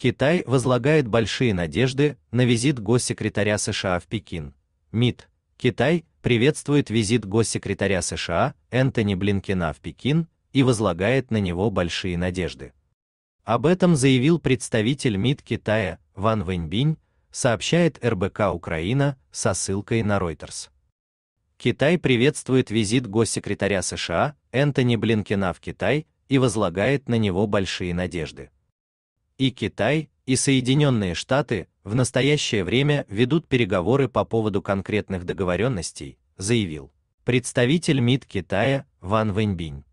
Китай возлагает большие надежды на визит госсекретаря США в Пекин. МИД Китай приветствует визит госсекретаря США Энтони Блинкина в Пекин и возлагает на него большие надежды. Об этом заявил представитель МИД Китая Ван Вэньбинь, сообщает РБК Украина со ссылкой на Reuters. Китай приветствует визит госсекретаря США Энтони Блинкина в Китай и возлагает на него большие надежды и Китай, и Соединенные Штаты в настоящее время ведут переговоры по поводу конкретных договоренностей, заявил представитель МИД Китая Ван Вэньбинь.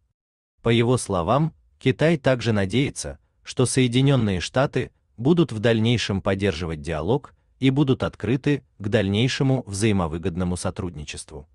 По его словам, Китай также надеется, что Соединенные Штаты будут в дальнейшем поддерживать диалог и будут открыты к дальнейшему взаимовыгодному сотрудничеству.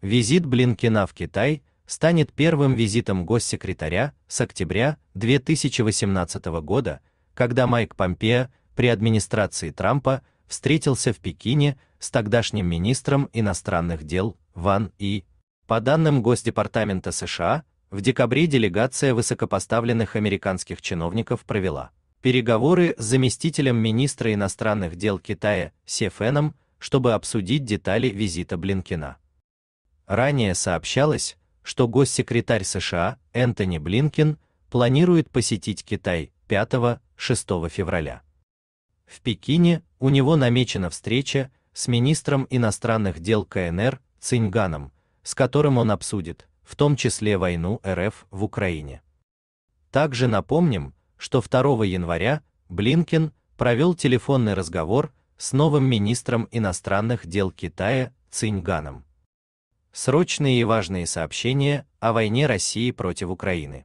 Визит Блинкина в Китай станет первым визитом госсекретаря с октября 2018 года когда Майк Помпео при администрации Трампа встретился в Пекине с тогдашним министром иностранных дел Ван И. По данным Госдепартамента США, в декабре делегация высокопоставленных американских чиновников провела переговоры с заместителем министра иностранных дел Китая Се Феном, чтобы обсудить детали визита Блинкина. Ранее сообщалось, что госсекретарь США Энтони Блинкин планирует посетить Китай 5 6 февраля. В Пекине у него намечена встреча с министром иностранных дел КНР Циньганом, с которым он обсудит, в том числе войну РФ в Украине. Также напомним, что 2 января Блинкен провел телефонный разговор с новым министром иностранных дел Китая Циньганом. Срочные и важные сообщения о войне России против Украины.